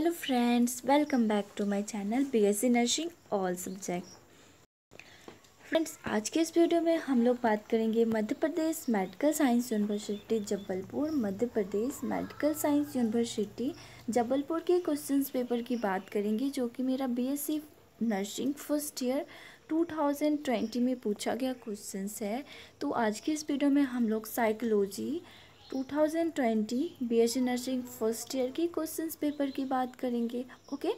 hello friends welcome back to my channel BSc nursing all subject friends आज के इस video में हम लोग बात करेंगे Madhya Pradesh medical science university Jabalpur Madhya Pradesh medical science university Jabalpur के क्वेश्चंस पेपर की बात करेंगे जो कि मेरा बीएससी नर्सिंग फर्स्ट ईयर 2020 में पूछा गया क्वेश्चंस है तो आज के इस वीडियो में हम लोग psychology 2020 BSc nursing first year के क्वेश्चंस पेपर की बात करेंगे ओके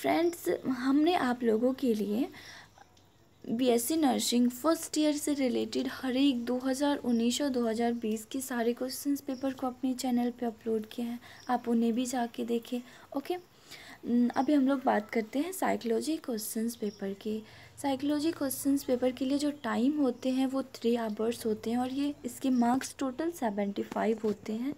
फ्रेंड्स हमने आप लोगों के लिए बीएससी नर्सिंग फर्स्ट ईयर से रिलेटेड हर एक 2019 और 2020 के सारे क्वेश्चंस पेपर को अपने चैनल पे अपलोड किए हैं आप उन्हें भी जाके देखें ओके अभी हम लोग बात करते हैं साइकोलॉजी क्वेश्चंस पेपर की साइकोलॉजी क्वेश्चंस पेपर के लिए जो टाइम होते हैं वो थ्री आवर्स होते हैं और ये इसके मार्क्स टोटल सेवेंटी फाइव होते हैं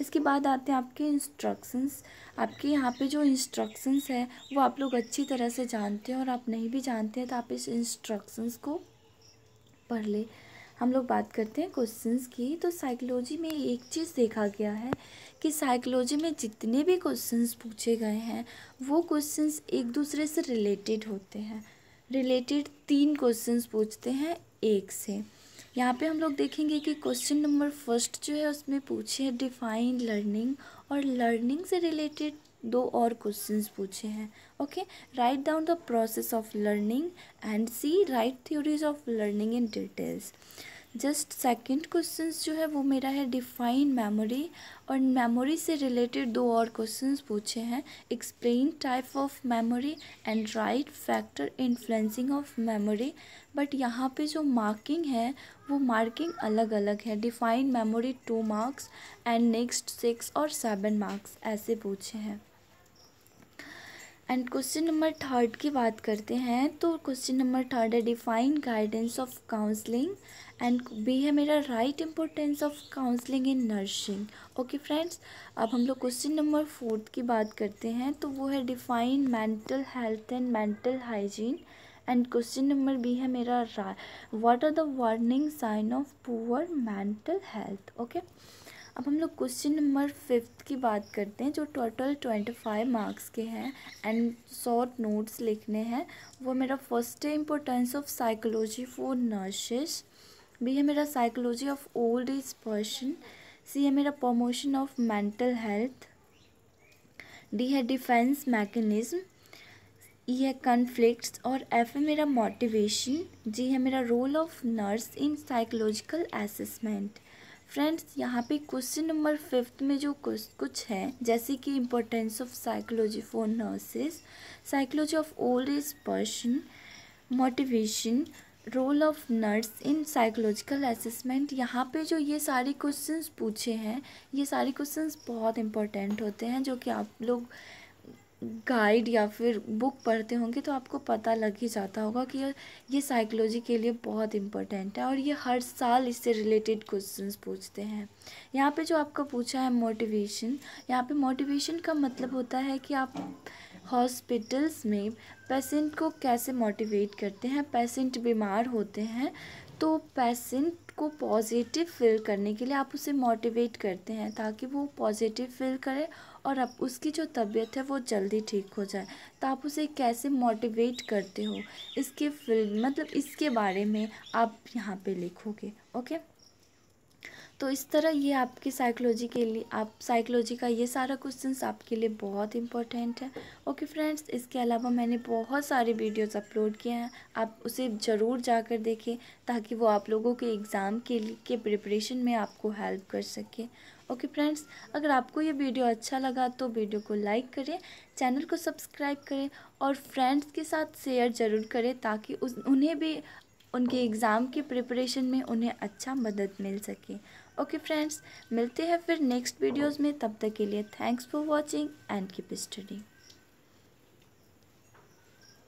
इसके बाद आते हैं आपके इंस्ट्रक्शंस आपके यहाँ पे जो इंस्ट्रक्शंस है वो आप लोग अच्छी तरह से जानते हैं और आप नहीं भी जानते हैं तो आप इस इंस्ट्रक्शंस को पढ़ लें हम लोग बात करते हैं क्वेश्चंस की तो साइकोलॉजी में एक चीज़ देखा गया है कि साइकोलॉजी में जितने भी क्वेश्चंस पूछे गए हैं वो क्वेश्चंस एक दूसरे से रिलेटेड होते हैं रिलेटेड तीन क्वेश्चंस पूछते हैं एक से यहाँ पे हम लोग देखेंगे कि क्वेश्चन नंबर फर्स्ट जो है उसमें पूछे हैं डिफाइन लर्निंग और लर्निंग से रिलेटेड दो और क्वेश्चंस पूछे हैं okay write down the process of learning and C write theories of learning in details just second question जो है वो मेरा है डिफाइन मेमोरी और मेमोरी से रिलेटेड दो और क्वेश्चंस पूछे हैं explain type of memory and write factor influencing of memory but यहाँ पे जो मार्किंग है वो मार्किंग अलग अलग है define memory two marks and next six और सेवन मार्क्स ऐसे पूछे हैं एंड क्वेश्चन नंबर थर्ड की बात करते हैं तो क्वेश्चन नंबर थर्ड है define guidance of counselling and B है मेरा write importance of counselling in nursing okay friends अब हम लोग क्वेश्चन नंबर फोर्थ की बात करते हैं तो वो है define mental health and mental hygiene and question number B है मेरा what are the warning sign of poor mental health okay अब हम लोग क्वेश्चन नंबर फिफ्थ की बात करते हैं जो टोटल ट्वेंटी फाइव मार्क्स के हैं एंड शॉर्ट नोट्स लिखने हैं वो मेरा फर्स्ट है importance of psychology for nurses B है मेरा psychology of old age person C है मेरा promotion of mental health D है डिफेंस मैकेनिज्म ई है कन्फ्लिक्ट और एफ है मेरा मोटिवेशन जी है मेरा role of nurse in psychological assessment friends यहाँ पे क्वेश्चन नंबर फिफ्थ में जो कुछ कुछ है जैसे कि importance of psychology for nurses psychology of old age person motivation role of nurse in psychological assessment यहाँ पे जो ये सारे क्वेश्चंस पूछे हैं ये सारे क्वेश्चंस बहुत इंपॉर्टेंट होते हैं जो कि आप लोग गाइड या फिर बुक पढ़ते होंगे तो आपको पता लग ही जाता होगा कि ये साइकोलॉजी के लिए बहुत इम्पोर्टेंट है और ये हर साल इससे रिलेटेड क्वेश्चंस पूछते हैं यहाँ पे जो आपका पूछा है मोटिवेशन यहाँ पे मोटिवेशन का मतलब होता है कि आप हॉस्पिटल्स में पेशेंट को कैसे मोटिवेट करते हैं पेशेंट बीमार होते हैं तो पेशेंट को पॉजिटिव फील करने के लिए आप उसे मोटिवेट करते हैं ताकि वो पॉजिटिव फील करे और अब उसकी जो तबीयत है वो जल्दी ठीक हो जाए तो आप उसे कैसे मोटिवेट करते हो इसके फील मतलब इसके बारे में आप यहाँ पे लिखोगे ओके तो इस तरह ये आपकी साइकोलॉजी के लिए आप साइकोलॉजी का ये सारा क्वेश्चन आपके लिए बहुत इंपॉर्टेंट है ओके फ्रेंड्स इसके अलावा मैंने बहुत सारे वीडियोस अपलोड किए हैं आप उसे ज़रूर जाकर देखें ताकि वो आप लोगों के एग्ज़ाम के लिए के प्रिपरेशन में आपको हेल्प कर सके ओके फ्रेंड्स अगर आपको ये वीडियो अच्छा लगा तो वीडियो को लाइक करें चैनल को सब्सक्राइब करें और फ्रेंड्स के साथ शेयर ज़रूर करें ताकि उस उन्हें भी उनके एग्ज़ाम की प्रिपरेशन में उन्हें अच्छा मदद मिल सके ओके फ्रेंड्स मिलते हैं फिर नेक्स्ट वीडियोस में तब तक के लिए thanks for watching and keep studying